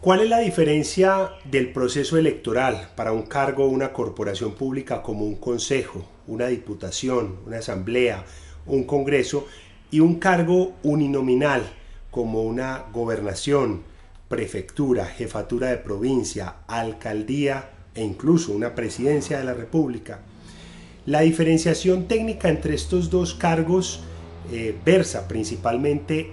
¿Cuál es la diferencia del proceso electoral para un cargo o una corporación pública como un consejo, una diputación, una asamblea, un congreso y un cargo uninominal como una gobernación, prefectura, jefatura de provincia, alcaldía e incluso una presidencia de la República? La diferenciación técnica entre estos dos cargos eh, versa principalmente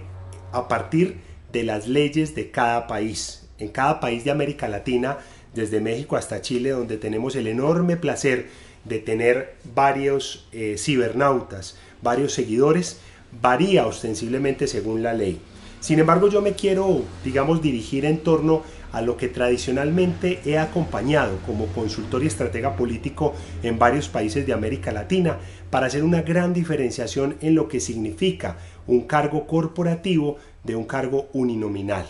a partir de las leyes de cada país en cada país de América Latina, desde México hasta Chile, donde tenemos el enorme placer de tener varios eh, cibernautas, varios seguidores, varía ostensiblemente según la ley. Sin embargo, yo me quiero, digamos, dirigir en torno a lo que tradicionalmente he acompañado como consultor y estratega político en varios países de América Latina para hacer una gran diferenciación en lo que significa un cargo corporativo de un cargo uninominal.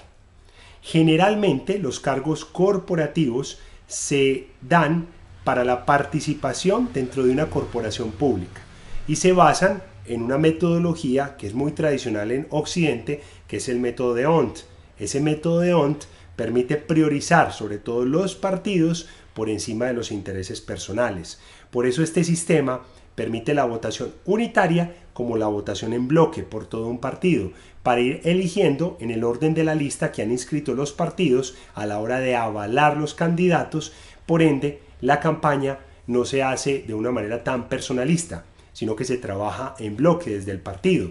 Generalmente los cargos corporativos se dan para la participación dentro de una corporación pública y se basan en una metodología que es muy tradicional en Occidente, que es el método de ONT. Ese método de ONT permite priorizar sobre todo los partidos por encima de los intereses personales. Por eso este sistema permite la votación unitaria como la votación en bloque por todo un partido, para ir eligiendo en el orden de la lista que han inscrito los partidos a la hora de avalar los candidatos, por ende, la campaña no se hace de una manera tan personalista, sino que se trabaja en bloque desde el partido.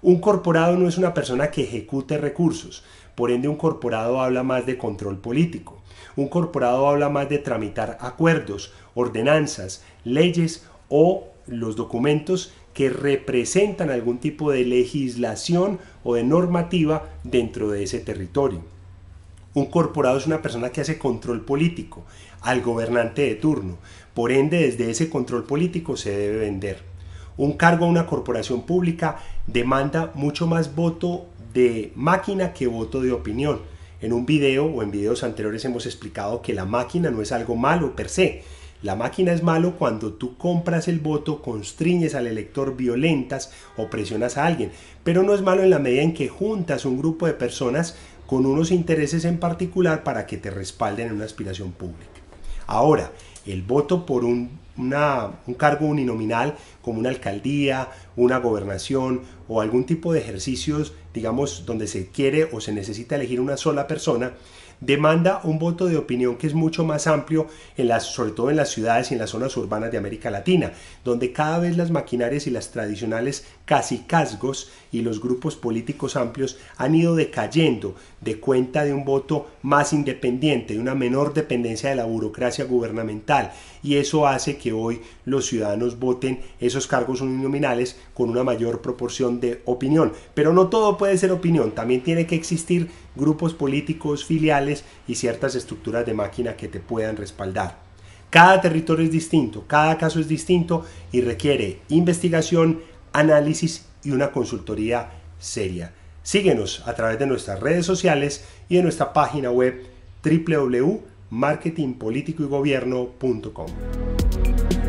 Un corporado no es una persona que ejecute recursos, por ende un corporado habla más de control político. Un corporado habla más de tramitar acuerdos, ordenanzas, leyes o los documentos que representan algún tipo de legislación o de normativa dentro de ese territorio. Un corporado es una persona que hace control político al gobernante de turno. Por ende, desde ese control político se debe vender. Un cargo a una corporación pública demanda mucho más voto de máquina que voto de opinión. En un video o en videos anteriores hemos explicado que la máquina no es algo malo per se, la máquina es malo cuando tú compras el voto, constriñes al elector, violentas o presionas a alguien, pero no es malo en la medida en que juntas un grupo de personas con unos intereses en particular para que te respalden en una aspiración pública. Ahora, el voto por un, cargo uninominal como una alcaldía, una gobernación o algún tipo de ejercicios, digamos, donde se quiere o se necesita elegir una sola persona, demanda un voto de opinión que es mucho más amplio, en las, sobre todo en las ciudades y en las zonas urbanas de América Latina, donde cada vez las maquinarias y las tradicionales casi casgos y los grupos políticos amplios han ido decayendo de cuenta de un voto más independiente, de una menor dependencia de la burocracia gubernamental, y eso hace que hoy los ciudadanos voten esos cargos uninominales con una mayor proporción de opinión. Pero no todo puede ser opinión, también tiene que existir grupos políticos filiales y ciertas estructuras de máquina que te puedan respaldar. Cada territorio es distinto, cada caso es distinto y requiere investigación, análisis y una consultoría seria. Síguenos a través de nuestras redes sociales y en nuestra página web www.marketingpoliticoygobierno.com.